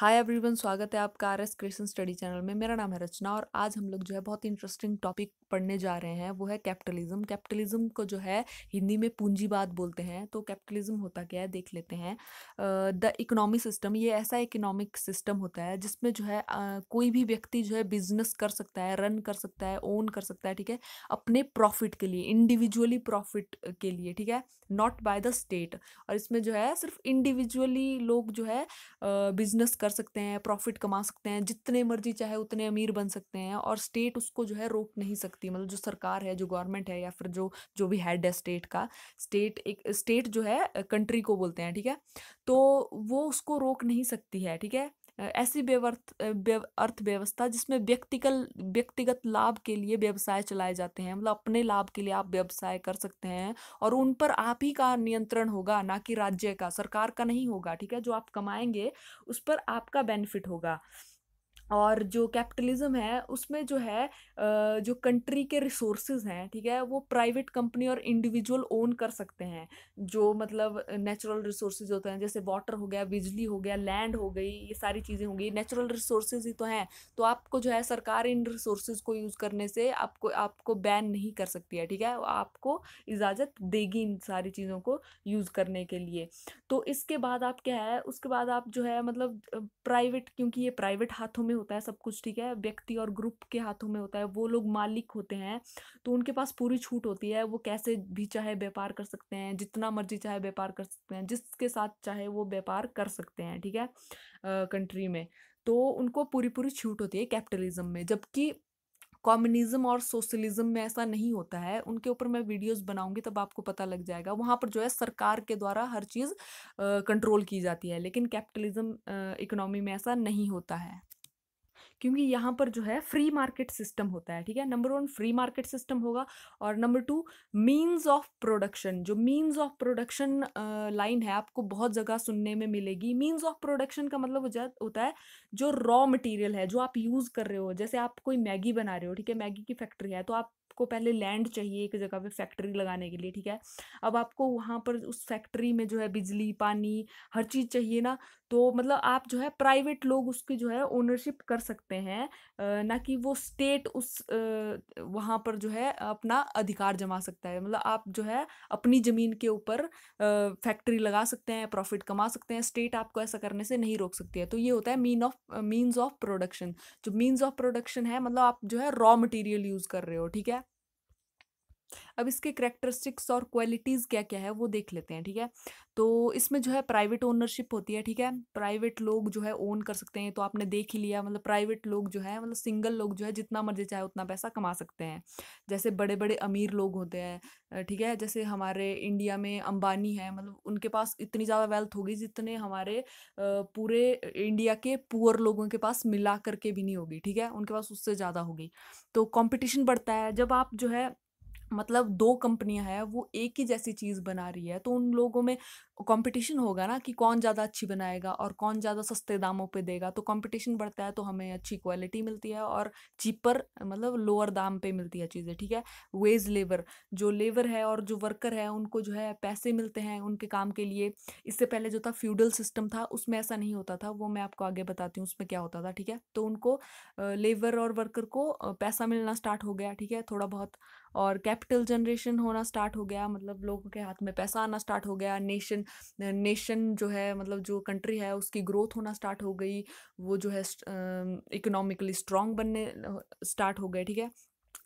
hi everyone स्वागत है आपका R S Christian study channel में मेरा नाम है रचना और आज हम लोग जो है बहुत ही इंटरेस्टिंग टॉपिक पढ़ने जा रहे हैं वो है कैपिटलिज्म कैपिटलिज्म को जो है हिंदी में पूंजीवाद बोलते हैं तो कैपिटलिज्म होता क्या है देख लेते हैं द इकोनॉमिक सिस्टम ये ऐसा इकोनॉमिक सिस्टम होता है जिसमें जो है uh, कोई भी व्यक्ति जो है बिजनेस कर सकता है रन कर सकता है ओन कर सकता है ठीक है अपने प्रॉफिट के लिए इंडिविजुअली प्रॉफिट के लिए ठीक है नॉट बाय द स्टेट और इसमें जो है सिर्फ इंडिविजुअली लोग जो है बिजनेस कर सकते हैं प्रॉफिट कमा सकते हैं जितने मर्जी चाहे उतने अमीर बन सकते हैं और स्टेट उसको जो है रोक नहीं सकते सकती है मतलब जो सरकार है जो गवर्नमेंट है या फिर जो जो भी हेड है स्टेट का स्टेट एक स्टेट जो है कंट्री को बोलते हैं ठीक है तो वो उसको रोक नहीं सकती है ठीक है ऐसी व्यवर्थ अर्थव्यवस्था जिसमें व्यक्तिकल व्यक्तिगत लाभ के लिए व्यवसाय चलाए जाते हैं मतलब अपने लाभ के लिए आप व्यवसाय कर सकते हैं और उन पर आप ही का नियंत्रण होगा ना कि राज्य का सरकार का नहीं होगा ठीक है जो आप कमाएंगे उस पर आपका बेनिफिट होगा और जो कैपिटलिज्म है उसमें जो है जो कंट्री के रिसोर्सेज हैं ठीक है वो प्राइवेट कंपनी और इंडिविजुअल ओन कर सकते हैं जो मतलब नेचुरल रिसोर्स होते हैं जैसे वाटर हो गया बिजली हो गया लैंड हो गई ये सारी चीज़ें हो गई नेचुरल रिसोर्सेज ही तो हैं तो आपको जो है सरकार इन रिसोर्स को यूज़ करने से आपको आपको बैन नहीं कर सकती है ठीक है आपको इजाज़त देगी इन सारी चीज़ों को यूज़ करने के लिए तो इसके बाद आप क्या है उसके बाद आप जो है मतलब प्राइवेट क्योंकि ये प्राइवेट हाथों में होता है सब कुछ ठीक है व्यक्ति और ग्रुप के हाथों में होता है वो लोग मालिक होते हैं तो उनके पास पूरी छूट होती है वो कैसे भी चाहे व्यापार कर सकते हैं जितना मर्जी चाहे व्यापार कर सकते हैं जिसके साथ चाहे वो व्यापार कर सकते हैं ठीक है कंट्री में तो उनको पूरी पूरी छूट होती है कैपिटलिज्म में जबकि कम्युनिज्म और सोशलिज्म में ऐसा नहीं होता है उनके ऊपर मैं वीडियोस बनाऊंगी तब आपको पता लग जाएगा वहाँ पर जो है सरकार के द्वारा हर चीज़ कंट्रोल की जाती है लेकिन कैपिटलिज्म इकोनॉमी में ऐसा नहीं होता है क्योंकि यहाँ पर जो है फ्री मार्केट सिस्टम होता है ठीक है number one free market system होगा और number two means of production जो मीन्स ऑफ प्रोडक्शन लाइन है आपको बहुत जगह सुनने में मिलेगी मीन्स ऑफ प्रोडक्शन का मतलब होता है जो रॉ मटेरियल है जो आप यूज़ कर रहे हो जैसे आप कोई मैगी बना रहे हो ठीक है मैगी की फैक्ट्री है तो आप आपको पहले लैंड चाहिए एक जगह पे फैक्ट्री लगाने के लिए ठीक है अब आपको वहाँ पर उस फैक्ट्री में जो है बिजली पानी हर चीज़ चाहिए ना तो मतलब आप जो है प्राइवेट लोग उसकी जो है ओनरशिप कर सकते हैं ना कि वो स्टेट उस वहाँ पर जो है अपना अधिकार जमा सकता है मतलब आप जो है अपनी ज़मीन के ऊपर फैक्ट्री लगा सकते हैं प्रॉफिट कमा सकते हैं स्टेट आपको ऐसा करने से नहीं रोक सकती है तो ये होता है mean of means of production जो मीन्स ऑफ प्रोडक्शन है मतलब आप जो है रॉ मटेरियल यूज़ कर रहे हो ठीक है अब इसके करेक्टरिस्टिक्स और क्वालिटीज़ क्या क्या है वो देख लेते हैं ठीक है तो इसमें जो है प्राइवेट ओनरशिप होती है ठीक है प्राइवेट लोग जो है ओन कर सकते हैं तो आपने देख ही लिया मतलब प्राइवेट लोग जो है मतलब सिंगल लोग जो है जितना मर्जी चाहे उतना पैसा कमा सकते हैं जैसे बड़े बड़े अमीर लोग होते हैं ठीक है जैसे हमारे इंडिया में अंबानी है मतलब उनके पास इतनी ज़्यादा वेल्थ होगी जितने हमारे पूरे इंडिया के पुअर लोगों के पास मिला करके भी नहीं होगी ठीक है उनके पास उससे ज़्यादा होगी तो कॉम्पिटिशन बढ़ता है जब आप जो है मतलब दो कंपनियां हैं वो एक ही जैसी चीज़ बना रही है तो उन लोगों में कंपटीशन होगा ना कि कौन ज़्यादा अच्छी बनाएगा और कौन ज़्यादा सस्ते दामों पे देगा तो कंपटीशन बढ़ता है तो हमें अच्छी क्वालिटी मिलती है और चीपर मतलब लोअर दाम पे मिलती है चीज़ें ठीक है वेज लेबर जो लेबर है और जो वर्कर है उनको जो है पैसे मिलते हैं उनके काम के लिए इससे पहले जो था फ्यूडल सिस्टम था उसमें ऐसा नहीं होता था वो मैं आपको आगे बताती हूँ उसमें क्या होता था ठीक है तो उनको लेबर और वर्कर को पैसा मिलना स्टार्ट हो गया ठीक है थोड़ा बहुत और कैपिटल जनरेशन होना स्टार्ट हो गया मतलब लोगों के हाथ में पैसा आना स्टार्ट हो गया नेशन नेशन जो है मतलब जो कंट्री है उसकी ग्रोथ होना स्टार्ट हो गई वो जो है इकोनॉमिकली स्ट्रांग बनने स्टार्ट हो गए ठीक है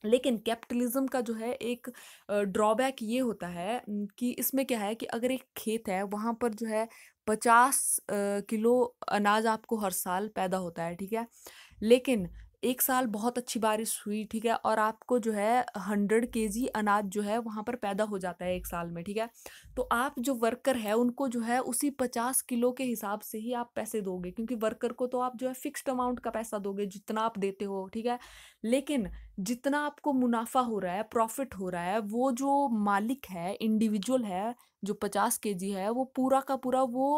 लेकिन कैपिटलिज्म का जो है एक ड्रॉबैक ये होता है कि इसमें क्या है कि अगर एक खेत है वहाँ पर जो है पचास किलो अनाज आपको हर साल पैदा होता है ठीक है लेकिन एक साल बहुत अच्छी बारिश हुई ठीक है और आपको जो है हंड्रेड के जी अनाज जो है वहाँ पर पैदा हो जाता है एक साल में ठीक है तो आप जो वर्कर है उनको जो है उसी पचास किलो के हिसाब से ही आप पैसे दोगे क्योंकि वर्कर को तो आप जो है फिक्स्ड अमाउंट का पैसा दोगे जितना आप देते हो ठीक है लेकिन जितना आपको मुनाफा हो रहा है प्रॉफिट हो रहा है वो जो मालिक है इंडिविजुअल है जो पचास के जी है वो पूरा का पूरा वो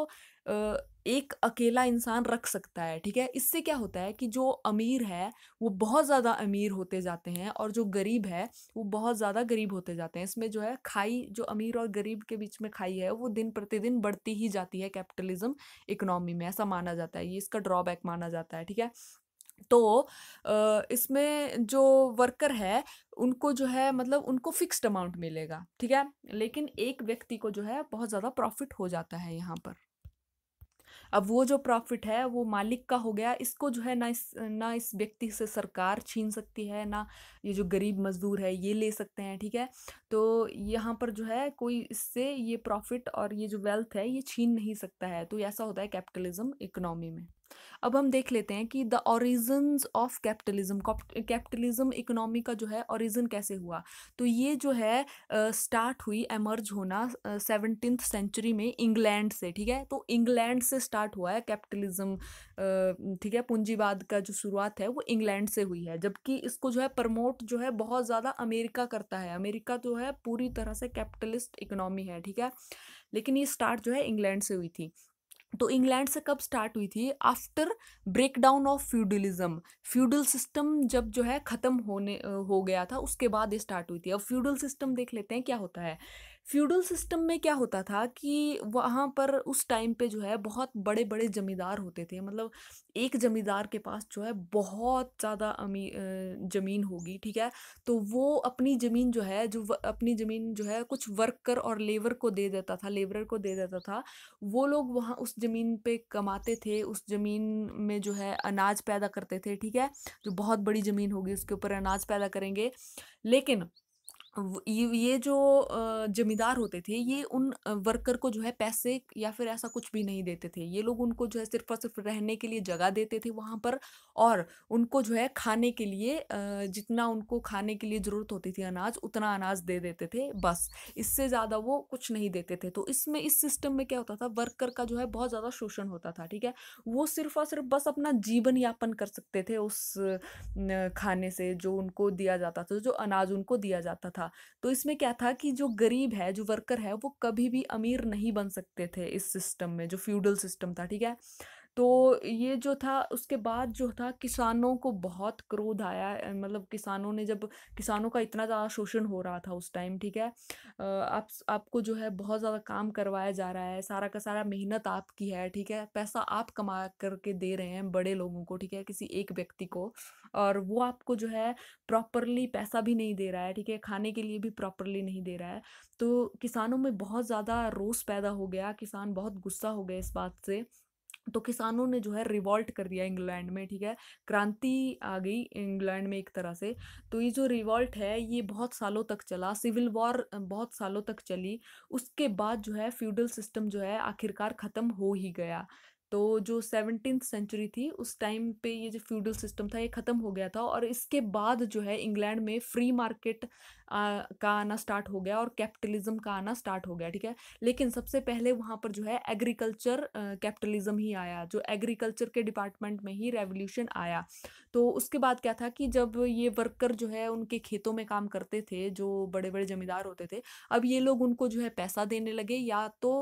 एक अकेला इंसान रख सकता है ठीक है इससे क्या होता है कि जो अमीर है वो बहुत ज़्यादा अमीर होते जाते हैं और जो गरीब है वो बहुत ज़्यादा गरीब होते जाते हैं इसमें जो है खाई जो अमीर और गरीब के बीच में खाई है वो दिन प्रतिदिन बढ़ती ही जाती है कैपिटलिज्म इकोनॉमी में ऐसा माना जाता है ये इसका ड्रॉबैक माना जाता है ठीक है तो इसमें जो वर्कर है उनको जो है मतलब उनको फिक्स्ड अमाउंट मिलेगा ठीक है लेकिन एक व्यक्ति को जो है बहुत ज़्यादा प्रॉफिट हो जाता है यहाँ पर अब वो जो प्रॉफिट है वो मालिक का हो गया इसको जो है ना इस ना इस व्यक्ति से सरकार छीन सकती है ना ये जो गरीब मजदूर है ये ले सकते हैं ठीक है तो यहाँ पर जो है कोई इससे ये प्रॉफिट और ये जो वेल्थ है ये छीन नहीं सकता है तो ऐसा होता है कैपिटलिज्म इकोनॉमी में अब हम देख लेते हैं कि the origin of capitalism capitalism economy का जो है ऑरिजन कैसे हुआ तो ये जो है स्टार्ट uh, हुई एमर्ज होना सेवनटीन uh, सेंचुरी में इंग्लैंड से ठीक है तो इंग्लैंड से स्टार्ट हुआ है कैपिटलिज्म ठीक uh, है पूंजीवाद का जो शुरुआत है वो इंग्लैंड से हुई है जबकि इसको जो है प्रमोट जो है बहुत ज़्यादा अमेरिका करता है अमेरिका जो है पूरी तरह से कैपिटलिस्ट इकोनॉमी है ठीक है लेकिन ये स्टार्ट जो है इंग्लैंड से हुई थी तो इंग्लैंड से कब स्टार्ट हुई थी after breakdown of feudalism feudal system जब जो है ख़त्म होने हो गया था उसके बाद ये स्टार्ट हुई थी अब फ्यूडल सिस्टम देख लेते हैं क्या होता है फ्यूडल सिस्टम में क्या होता था कि वहाँ पर उस टाइम पे जो है बहुत बड़े बड़े ज़मींदार होते थे मतलब एक ज़मींदार के पास जो है बहुत ज़्यादा अमी ज़मीन होगी ठीक है तो वो अपनी ज़मीन जो है जो अपनी ज़मीन जो है कुछ वर्कर और लेबर को दे देता था लेबर को दे देता था वो लोग वहाँ उस ज़मीन पे कमाते थे उस ज़मीन में जो है अनाज पैदा करते थे ठीक है जो बहुत बड़ी ज़मीन होगी उसके ऊपर अनाज पैदा करेंगे लेकिन ये ये जो जमींदार होते थे ये उन वर्कर को जो है पैसे या फिर ऐसा कुछ भी नहीं देते थे ये लोग उनको जो है सिर्फ और सिर्फ रहने के लिए जगह देते थे वहाँ पर और उनको जो है खाने के लिए जितना उनको खाने के लिए जरूरत होती थी अनाज उतना अनाज दे देते थे बस इससे ज्यादा वो कुछ नहीं देते थे तो इसमें इस सिस्टम में क्या होता था वर्कर का जो है बहुत ज्यादा शोषण होता था ठीक है वो सिर्फ और सिर्फ बस अपना जीवन यापन कर सकते थे उस खाने से जो उनको दिया जाता था जो अनाज उनको दिया जाता था था तो इसमें क्या था कि जो गरीब है जो वर्कर है वो कभी भी अमीर नहीं बन सकते थे इस सिस्टम में जो फ्यूडल सिस्टम था ठीक है तो ये जो था उसके बाद जो था किसानों को बहुत क्रोध आया मतलब किसानों ने जब किसानों का इतना ज़्यादा शोषण हो रहा था उस टाइम ठीक है आप आपको जो है बहुत ज़्यादा काम करवाया जा रहा है सारा का सारा मेहनत आपकी है ठीक है पैसा आप कमा करके दे रहे हैं बड़े लोगों को ठीक है किसी एक व्यक्ति को और वो आपको जो है प्रॉपरली पैसा भी नहीं दे रहा है ठीक है खाने के लिए भी प्रॉपरली नहीं दे रहा है तो किसानों में बहुत ज़्यादा रोस पैदा हो गया किसान बहुत गुस्सा हो गए इस बात से तो किसानों ने जो है रिवॉल्ट कर दिया इंग्लैंड में ठीक है क्रांति आ गई इंग्लैंड में एक तरह से तो ये जो रिवॉल्ट है ये बहुत सालों तक चला सिविल वॉर बहुत सालों तक चली उसके बाद जो है फ्यूडल सिस्टम जो है आखिरकार ख़त्म हो ही गया तो जो सेवनटीन सेंचुरी थी उस टाइम पे ये जो फ्यूडल सिस्टम था ये ख़त्म हो गया था और इसके बाद जो है इंग्लैंड में फ्री मार्केट का आना स्टार्ट हो गया और कैपिटलिज्म का आना स्टार्ट हो गया ठीक है लेकिन सबसे पहले वहाँ पर जो है एग्रीकल्चर कैपिटलिज्म ही आया जो एग्रीकल्चर के डिपार्टमेंट में ही रेवोल्यूशन आया तो उसके बाद क्या था कि जब ये वर्कर जो है उनके खेतों में काम करते थे जो बड़े बड़े जमींदार होते थे अब ये लोग उनको जो है पैसा देने लगे या तो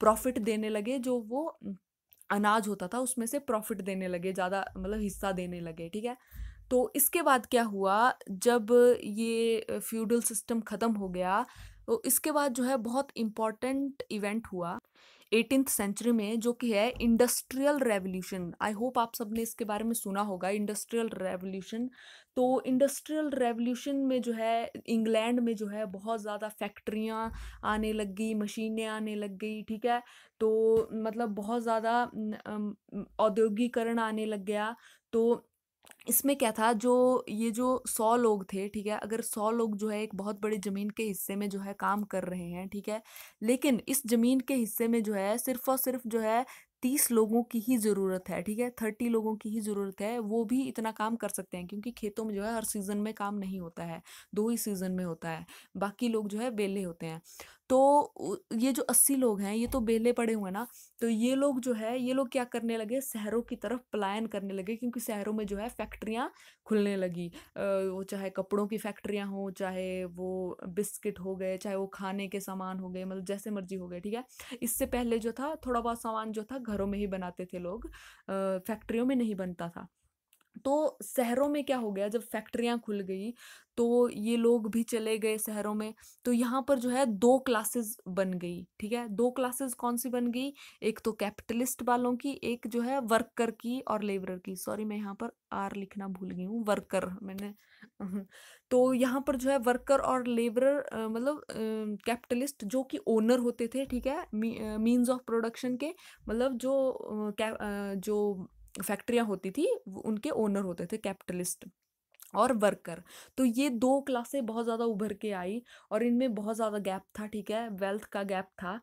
प्रॉफिट देने लगे जो वो अनाज होता था उसमें से प्रॉफिट देने लगे ज़्यादा मतलब हिस्सा देने लगे ठीक है तो इसके बाद क्या हुआ जब ये फ्यूडल सिस्टम ख़त्म हो गया तो इसके बाद जो है बहुत इम्पॉर्टेंट इवेंट हुआ एटीनथ सेंचुरी में जो कि है इंडस्ट्रियल रेवोल्यूशन आई होप आप सब ने इसके बारे में सुना होगा इंडस्ट्रियल रेवोल्यूशन तो इंडस्ट्रियल रेवोल्यूशन में जो है इंग्लैंड में जो है बहुत ज़्यादा फैक्ट्रियाँ आने लग गई मशीनें आने लग गई ठीक है तो मतलब बहुत ज़्यादा औद्योगिकरण आने लग गया तो इसमें क्या था जो ये जो सौ लोग थे ठीक है अगर सौ लोग जो है एक बहुत बड़ी ज़मीन के हिस्से में जो है काम कर रहे हैं ठीक है लेकिन इस ज़मीन के हिस्से में जो है सिर्फ और सिर्फ जो है तीस लोगों की ही ज़रूरत है ठीक है थर्टी लोगों की ही ज़रूरत है वो भी इतना काम कर सकते हैं क्योंकि खेतों में जो है हर सीज़न में काम नहीं होता है दो ही सीज़न में होता है बाकी लोग जो है बेले होते हैं तो ये जो अस्सी लोग हैं ये तो बेले पड़े हुए हैं ना तो ये लोग जो है ये लोग क्या करने लगे शहरों की तरफ पलायन करने लगे क्योंकि शहरों में जो है फैक्ट्रियाँ खुलने लगी वो चाहे कपड़ों की फैक्ट्रियाँ हों चाहे वो बिस्किट हो गए चाहे वो खाने के सामान हो गए मतलब जैसे मर्जी हो गए ठीक है इससे पहले जो था थोड़ा बहुत सामान जो था घरों में ही बनाते थे लोग फैक्ट्रियों में नहीं बनता था तो शहरों में क्या हो गया जब फैक्ट्रियाँ खुल गई तो ये लोग भी चले गए शहरों में तो यहाँ पर जो है दो क्लासेस बन गई ठीक है दो क्लासेस कौन सी बन गई एक तो कैपिटलिस्ट वालों की एक जो है वर्कर की और लेबरर की सॉरी मैं यहाँ पर आर लिखना भूल गई हूँ वर्कर मैंने तो यहाँ पर जो है वर्कर और लेबरर मतलब कैपिटलिस्ट जो कि ओनर होते थे ठीक है मीन्स ऑफ प्रोडक्शन के मतलब जो आ, जो फैक्ट्रियाँ होती थी उनके ओनर होते थे कैपिटलिस्ट और वर्कर तो ये दो क्लासे बहुत ज़्यादा उभर के आई और इनमें बहुत ज़्यादा गैप था ठीक है वेल्थ का गैप था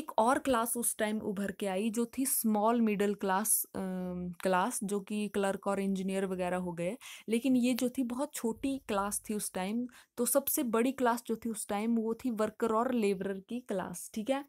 एक और क्लास उस टाइम उभर के आई जो थी स्मॉल मिडिल क्लास क्लास जो कि क्लर्क और इंजीनियर वगैरह हो गए लेकिन ये जो थी बहुत छोटी क्लास थी उस टाइम तो सबसे बड़ी क्लास जो थी उस टाइम वो थी वर्कर और लेबरर की क्लास ठीक है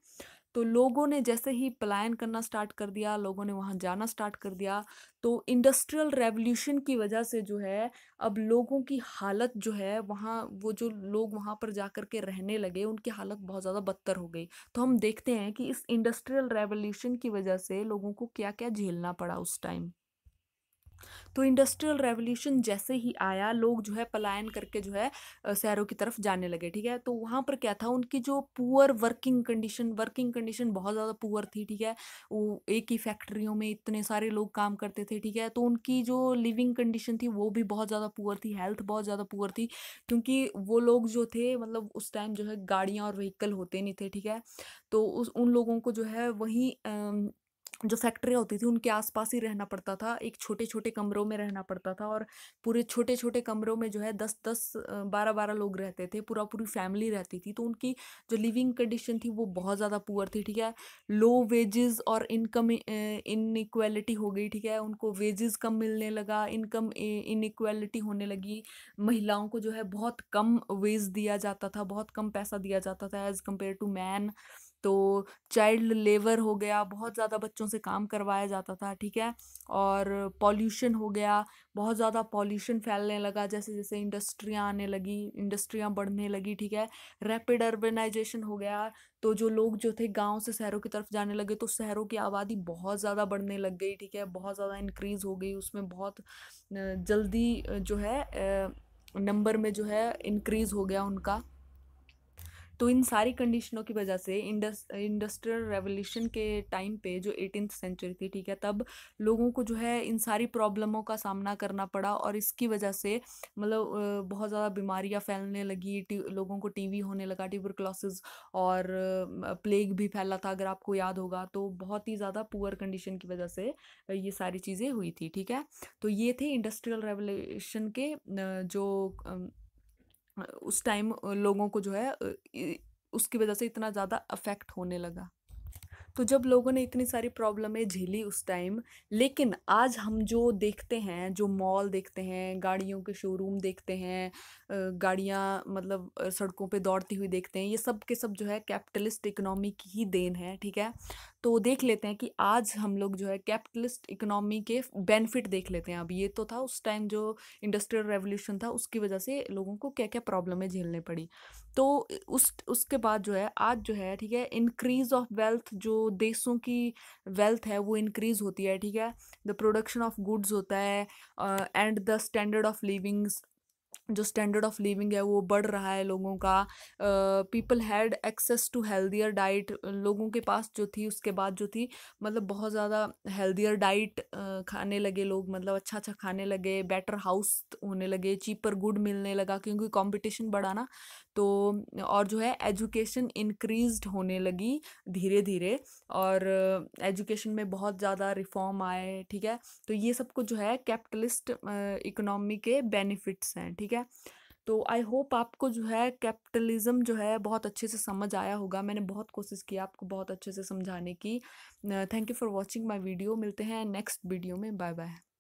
तो लोगों ने जैसे ही पलायन करना स्टार्ट कर दिया लोगों ने वहाँ जाना स्टार्ट कर दिया तो इंडस्ट्रियल रेवोल्यूशन की वजह से जो है अब लोगों की हालत जो है वहाँ वो जो लोग वहाँ पर जा कर के रहने लगे उनकी हालत बहुत ज़्यादा बदतर हो गई तो हम देखते हैं कि इस इंडस्ट्रियल रेवोल्यूशन की वजह से लोगों को क्या क्या झेलना पड़ा उस टाइम तो इंडस्ट्रियल रेवोल्यूशन जैसे ही आया लोग जो है पलायन करके जो है शहरों की तरफ जाने लगे ठीक है तो वहाँ पर क्या था उनकी जो poor working condition working condition बहुत ज़्यादा पुअर थी ठीक है वो एक ही फैक्ट्रियों में इतने सारे लोग काम करते थे ठीक है तो उनकी जो लिविंग कंडीशन थी वो भी बहुत ज़्यादा पुअर थी हेल्थ बहुत ज़्यादा पुअर थी क्योंकि वो लोग जो थे मतलब उस टाइम जो है गाड़ियाँ और व्हीकल होते नहीं थे ठीक है तो उस उन लोगों को जो है वहीं जो फैक्ट्रियाँ होती थी उनके आसपास ही रहना पड़ता था एक छोटे छोटे कमरों में रहना पड़ता था और पूरे छोटे छोटे कमरों में जो है दस दस बारह बारह लोग रहते थे पूरा पूरी फैमिली रहती थी तो उनकी जो लिविंग कंडीशन थी वो बहुत ज़्यादा पुअर थी ठीक है लो वेजेस और इनकम इनक्वेलिटी हो गई ठीक है उनको वेजेस कम मिलने लगा इनकम इनक्वेलिटी होने लगी महिलाओं को जो है बहुत कम वेज दिया जाता था बहुत कम पैसा दिया जाता था एज़ कम्पेयर टू मैन तो चाइल्ड लेबर हो गया बहुत ज़्यादा बच्चों से काम करवाया जाता था ठीक है और पॉल्यूशन हो गया बहुत ज़्यादा पॉल्यूशन फैलने लगा जैसे जैसे इंडस्ट्रियाँ आने लगी इंडस्ट्रियाँ बढ़ने लगी ठीक है रैपिड अर्बनाइजेशन हो गया तो जो लोग जो थे गाँव से शहरों की तरफ जाने लगे तो शहरों की आबादी बहुत ज़्यादा बढ़ने लग गई ठीक है बहुत ज़्यादा इंक्रीज़ हो गई उसमें बहुत जल्दी जो है नंबर में जो है इंक्रीज़ हो गया उनका तो इन सारी कंडीशनों की वजह से इंडस इंडस्ट्रियल रेवोल्यूशन के टाइम पे जो एटीन सेंचुरी थी ठीक है तब लोगों को जो है इन सारी प्रॉब्लमों का सामना करना पड़ा और इसकी वजह से मतलब बहुत ज़्यादा बीमारियाँ फैलने लगी लोगों को टीवी होने लगा ट्यूबरक्लोसिस और प्लेग भी फैला था अगर आपको याद होगा तो बहुत ही ज़्यादा पुअर कंडीशन की वजह से ये सारी चीज़ें हुई थी ठीक है तो ये थे इंडस्ट्रियल रेवोल्यूशन के जो उस टाइम लोगों को जो है उसकी वजह से इतना ज़्यादा अफेक्ट होने लगा तो जब लोगों ने इतनी सारी प्रॉब्लमें झेली उस टाइम लेकिन आज हम जो देखते हैं जो मॉल देखते हैं गाड़ियों के शोरूम देखते हैं गाड़ियाँ मतलब सड़कों पे दौड़ती हुई देखते हैं ये सब के सब जो है कैपिटलिस्ट इकोनॉमी की ही देन है ठीक है तो देख लेते हैं कि आज हम लोग जो है कैपिटलिस्ट इकोनॉमी के बेनिफिट देख लेते हैं अब ये तो था उस टाइम जो इंडस्ट्रियल रेवोल्यूशन था उसकी वजह से लोगों को क्या क्या प्रॉब्लमें झेलने पड़ी तो उस उसके बाद जो है आज जो है ठीक है इंक्रीज ऑफ वेल्थ जो देशों की वेल्थ है वो इंक्रीज होती है ठीक है द प्रोडक्शन ऑफ गुड्स होता है and the standard of livings जो स्टैंडर्ड ऑफ लिविंग है वो बढ़ रहा है लोगों का people had access to healthier diet लोगों के पास जो थी उसके बाद जो थी मतलब बहुत ज़्यादा हेल्दियर डाइट खाने लगे लोग मतलब अच्छा अच्छा खाने लगे बेटर हाउस होने लगे चीपर गुड मिलने लगा क्योंकि कंपटीशन बढ़ा ना तो और जो है एजुकेशन इंक्रीज होने लगी धीरे धीरे और एजुकेशन में बहुत ज़्यादा रिफॉर्म आए ठीक है तो ये सब कुछ जो है कैपिटलिस्ट इकोनॉमी के बेनिफिट्स हैं ठीक है ठीक है तो आई होप आपको जो है कैपिटलिज्म जो है बहुत अच्छे से समझ आया होगा मैंने बहुत कोशिश की आपको बहुत अच्छे से समझाने की thank you for watching my video मिलते हैं नेक्स्ट वीडियो में बाय बाय